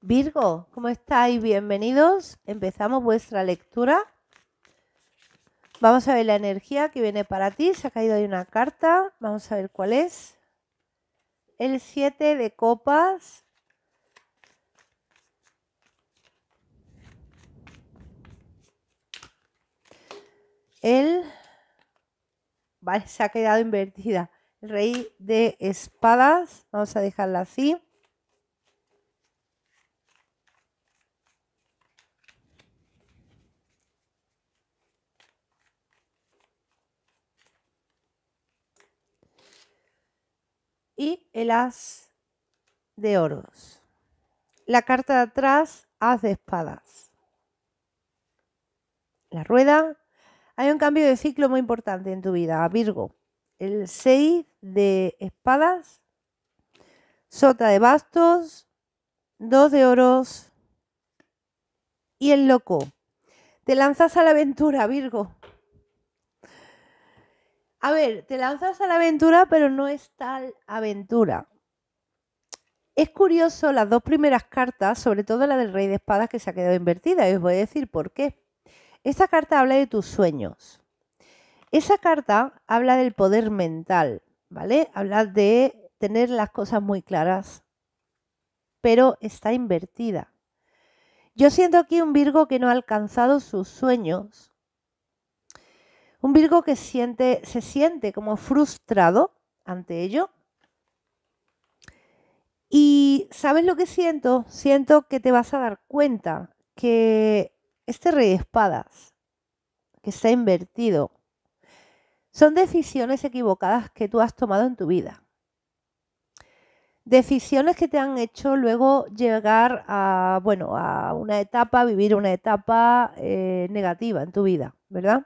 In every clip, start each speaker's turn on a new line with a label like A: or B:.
A: Virgo, ¿cómo estáis? Bienvenidos. Empezamos vuestra lectura. Vamos a ver la energía que viene para ti. Se ha caído ahí una carta. Vamos a ver cuál es. El 7 de copas. El... Vale, se ha quedado invertida. El rey de espadas. Vamos a dejarla así. y el as de oros. La carta de atrás, as de espadas. La rueda. Hay un cambio de ciclo muy importante en tu vida, Virgo. El 6 de espadas, sota de bastos, dos de oros y el loco. Te lanzas a la aventura, Virgo. A ver, te lanzas a la aventura, pero no es tal aventura. Es curioso las dos primeras cartas, sobre todo la del Rey de Espadas que se ha quedado invertida, y os voy a decir por qué. Esta carta habla de tus sueños. Esa carta habla del poder mental, ¿vale? Habla de tener las cosas muy claras, pero está invertida. Yo siento aquí un Virgo que no ha alcanzado sus sueños, un Virgo que siente, se siente como frustrado ante ello. Y ¿sabes lo que siento? Siento que te vas a dar cuenta que este rey de espadas que se ha invertido son decisiones equivocadas que tú has tomado en tu vida. Decisiones que te han hecho luego llegar a, bueno, a una etapa, vivir una etapa eh, negativa en tu vida, ¿verdad?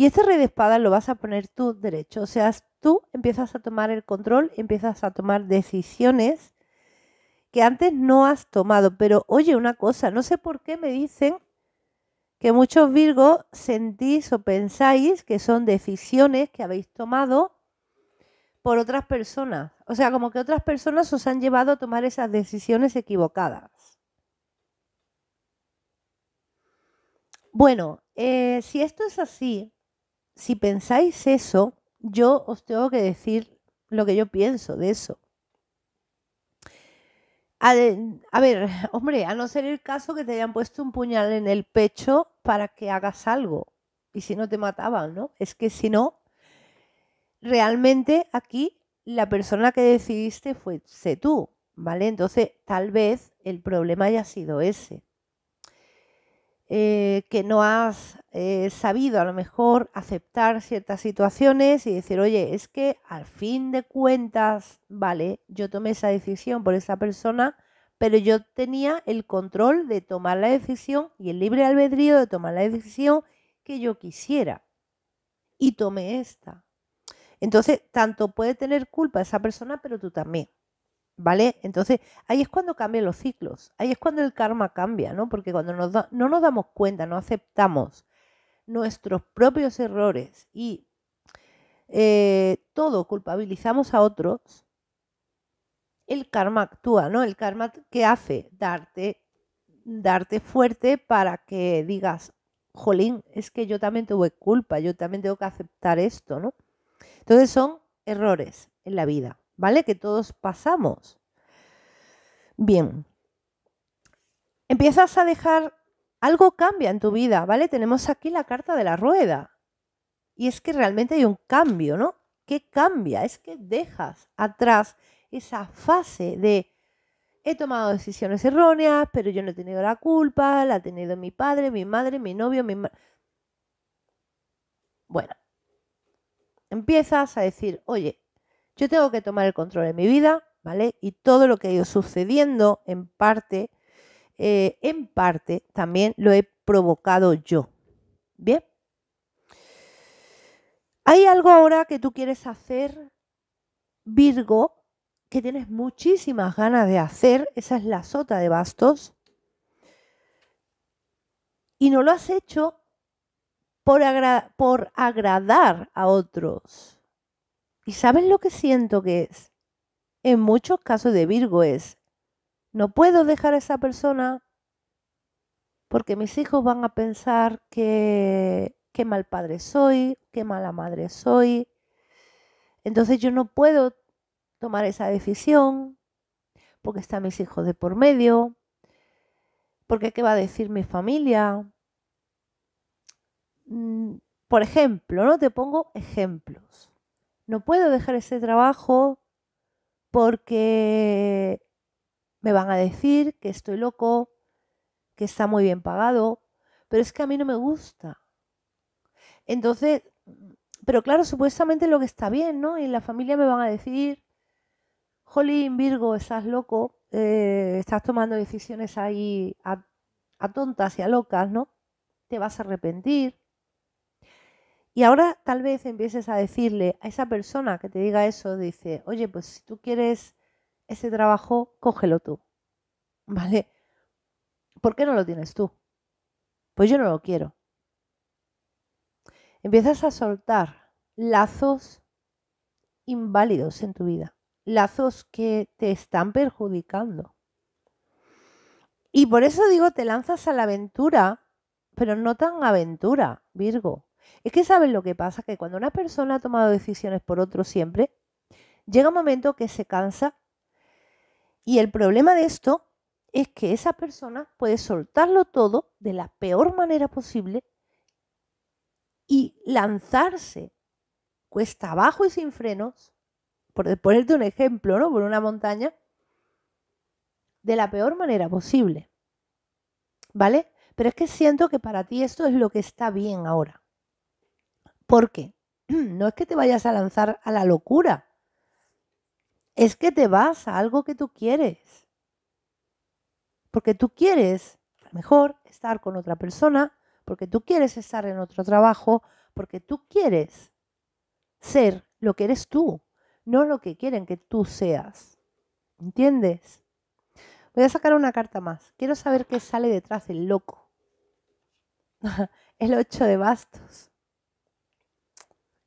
A: Y este rey de espada lo vas a poner tú derecho. O sea, tú empiezas a tomar el control, empiezas a tomar decisiones que antes no has tomado. Pero oye, una cosa, no sé por qué me dicen que muchos Virgos sentís o pensáis que son decisiones que habéis tomado por otras personas. O sea, como que otras personas os han llevado a tomar esas decisiones equivocadas. Bueno, eh, si esto es así, si pensáis eso, yo os tengo que decir lo que yo pienso de eso. A, ver, hombre, a no ser el caso que te hayan puesto un puñal en el pecho para que hagas algo. Y si no te mataban, ¿no? Es que si no, realmente aquí la persona que decidiste fuese tú, ¿vale? Entonces, tal vez el problema haya sido ese. Eh, que no has eh, sabido a lo mejor aceptar ciertas situaciones y decir, oye, es que al fin de cuentas, vale, yo tomé esa decisión por esa persona, pero yo tenía el control de tomar la decisión y el libre albedrío de tomar la decisión que yo quisiera. Y tomé esta. Entonces, tanto puede tener culpa esa persona, pero tú también. ¿Vale? Entonces, ahí es cuando cambian los ciclos, ahí es cuando el karma cambia, ¿no? Porque cuando no nos damos cuenta, no aceptamos nuestros propios errores y eh, todo culpabilizamos a otros, el karma actúa, ¿no? El karma que hace darte, darte fuerte para que digas, jolín, es que yo también tuve culpa, yo también tengo que aceptar esto, Entonces son errores en la vida. ¿vale? Que todos pasamos. Bien, empiezas a dejar, algo cambia en tu vida, ¿vale? Tenemos aquí la carta de la rueda. Y es que realmente hay un cambio, ¿no? ¿Qué cambia? Es que dejas atrás esa fase de he tomado decisiones erróneas, pero yo no he tenido la culpa, la ha tenido mi padre, mi madre, mi novio, mi... Bueno, empiezas a decir, oye, yo tengo que tomar el control de mi vida, ¿vale? Y todo lo que ha ido sucediendo, en parte, eh, en parte, también lo he provocado yo. ¿Bien? Hay algo ahora que tú quieres hacer, Virgo, que tienes muchísimas ganas de hacer, esa es la sota de bastos, y no lo has hecho por, por agradar a otros. ¿Y sabes lo que siento que es? En muchos casos de Virgo es, no puedo dejar a esa persona porque mis hijos van a pensar que qué mal padre soy, qué mala madre soy. Entonces yo no puedo tomar esa decisión porque están mis hijos de por medio, porque qué va a decir mi familia. Mm, por ejemplo, no te pongo ejemplos no puedo dejar ese trabajo porque me van a decir que estoy loco, que está muy bien pagado, pero es que a mí no me gusta. Entonces, pero claro, supuestamente lo que está bien, ¿no? Y en la familia me van a decir, Jolín, Virgo, estás loco, eh, estás tomando decisiones ahí a, a tontas y a locas, ¿no? Te vas a arrepentir. Y ahora tal vez empieces a decirle a esa persona que te diga eso, dice, oye, pues si tú quieres ese trabajo, cógelo tú. ¿Vale? ¿Por qué no lo tienes tú? Pues yo no lo quiero. Empiezas a soltar lazos inválidos en tu vida, lazos que te están perjudicando. Y por eso digo, te lanzas a la aventura, pero no tan aventura, Virgo. Es que saben lo que pasa, que cuando una persona ha tomado decisiones por otro siempre, llega un momento que se cansa y el problema de esto es que esa persona puede soltarlo todo de la peor manera posible y lanzarse cuesta abajo y sin frenos, por ponerte un ejemplo, ¿no? Por una montaña, de la peor manera posible. ¿Vale? Pero es que siento que para ti esto es lo que está bien ahora. Porque no es que te vayas a lanzar a la locura, es que te vas a algo que tú quieres. Porque tú quieres, a lo mejor, estar con otra persona, porque tú quieres estar en otro trabajo, porque tú quieres ser lo que eres tú, no lo que quieren que tú seas. ¿Entiendes? Voy a sacar una carta más. Quiero saber qué sale detrás del loco. El ocho de bastos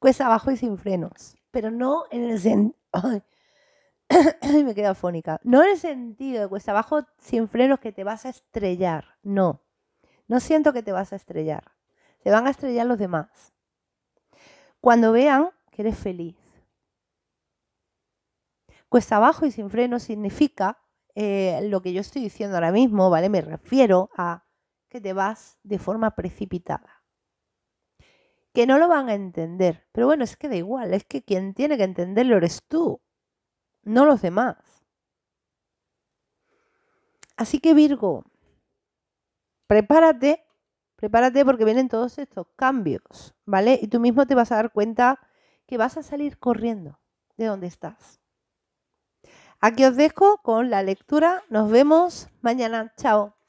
A: cuesta abajo y sin frenos, pero no en el sentido... me No en el sentido de cuesta abajo sin frenos que te vas a estrellar, no. No siento que te vas a estrellar. Te van a estrellar los demás. Cuando vean que eres feliz. Cuesta abajo y sin frenos significa eh, lo que yo estoy diciendo ahora mismo, ¿vale? Me refiero a que te vas de forma precipitada que no lo van a entender. Pero bueno, es que da igual, es que quien tiene que entenderlo eres tú, no los demás. Así que Virgo, prepárate, prepárate porque vienen todos estos cambios, ¿vale? Y tú mismo te vas a dar cuenta que vas a salir corriendo de donde estás. Aquí os dejo con la lectura. Nos vemos mañana. Chao.